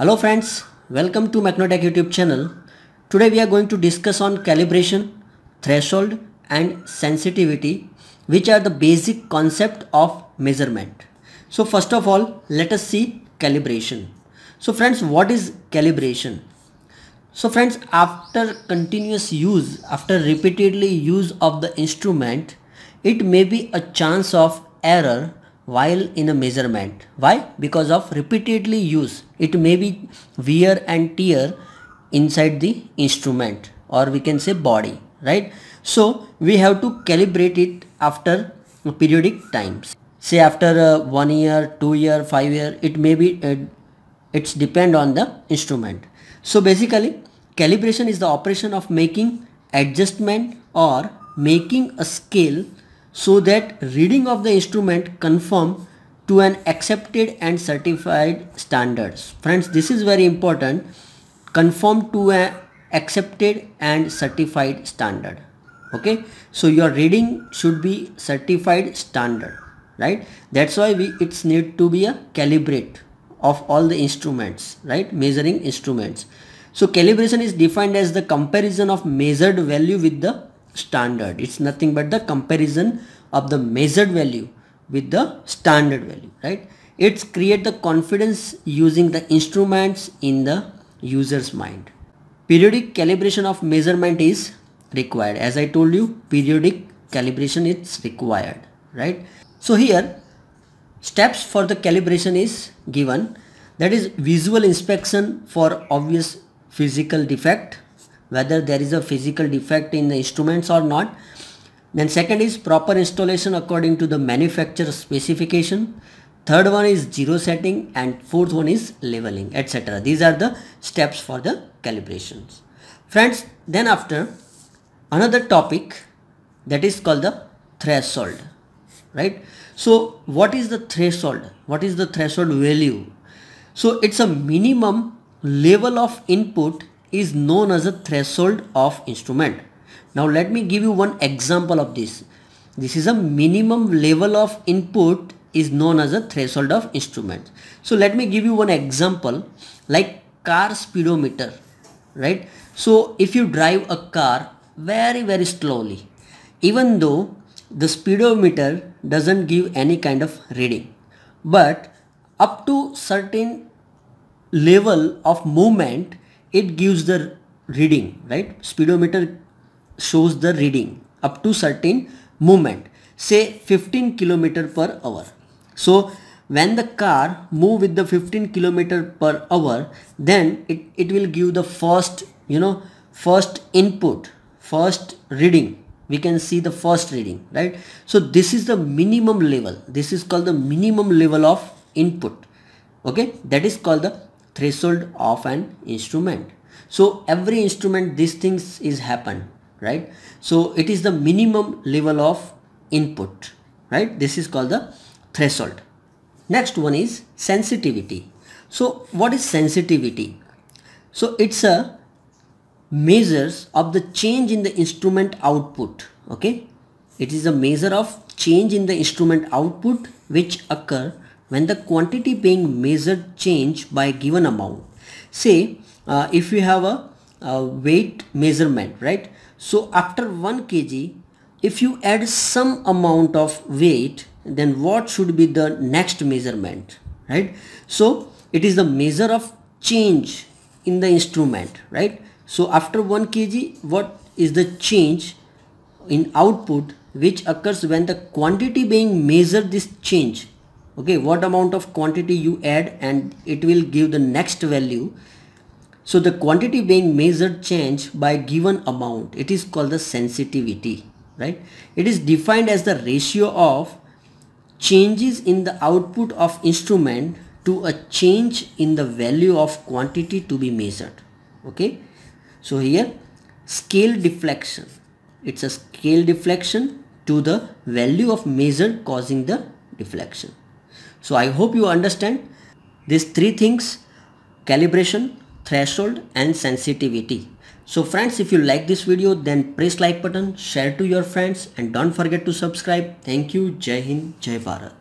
Hello friends, welcome to Macnotech YouTube channel. Today we are going to discuss on calibration, threshold and sensitivity which are the basic concept of measurement. So first of all, let us see calibration. So friends, what is calibration? So friends, after continuous use, after repeatedly use of the instrument, it may be a chance of error while in a measurement. Why? Because of repeatedly use. It may be wear and tear inside the instrument or we can say body, right? So we have to calibrate it after periodic times. Say after uh, one year, two year, five year, it may be, uh, it's depend on the instrument. So basically calibration is the operation of making adjustment or making a scale so that reading of the instrument conform to an accepted and certified standards. Friends, this is very important. Conform to an accepted and certified standard. Okay, so your reading should be certified standard, right? That's why we it's need to be a calibrate of all the instruments, right? Measuring instruments. So calibration is defined as the comparison of measured value with the standard. It's nothing but the comparison of the measured value with the standard value, right? It's create the confidence using the instruments in the user's mind. Periodic calibration of measurement is required. As I told you, periodic calibration is required, right? So here, steps for the calibration is given. That is visual inspection for obvious physical defect, whether there is a physical defect in the instruments or not. Then second is proper installation according to the manufacturer specification. Third one is zero setting and fourth one is leveling etc. These are the steps for the calibrations. Friends, then after another topic that is called the threshold, right? So what is the threshold? What is the threshold value? So it's a minimum level of input is known as a threshold of instrument. Now let me give you one example of this. This is a minimum level of input is known as a threshold of instrument. So let me give you one example like car speedometer, right? So if you drive a car very very slowly, even though the speedometer doesn't give any kind of reading, but up to certain level of movement it gives the reading, right? Speedometer shows the reading up to certain movement, say 15 kilometer per hour. So when the car move with the 15 kilometer per hour, then it, it will give the first, you know, first input, first reading. We can see the first reading, right? So this is the minimum level. This is called the minimum level of input. Okay, that is called the threshold of an instrument. So every instrument these things is happen, right? So it is the minimum level of input, right? This is called the threshold. Next one is sensitivity. So what is sensitivity? So it's a measures of the change in the instrument output, okay? It is a measure of change in the instrument output which occur when the quantity being measured change by given amount. Say uh, if you have a, a weight measurement, right? So after 1 kg, if you add some amount of weight, then what should be the next measurement, right? So it is the measure of change in the instrument, right? So after 1 kg, what is the change in output which occurs when the quantity being measured this change okay what amount of quantity you add and it will give the next value so the quantity being measured change by given amount it is called the sensitivity right it is defined as the ratio of changes in the output of instrument to a change in the value of quantity to be measured okay so here scale deflection it's a scale deflection to the value of measured causing the deflection so I hope you understand these three things calibration, threshold and sensitivity. So friends if you like this video then press like button, share to your friends and don't forget to subscribe. Thank you. Jai Hind, Jai Bharat.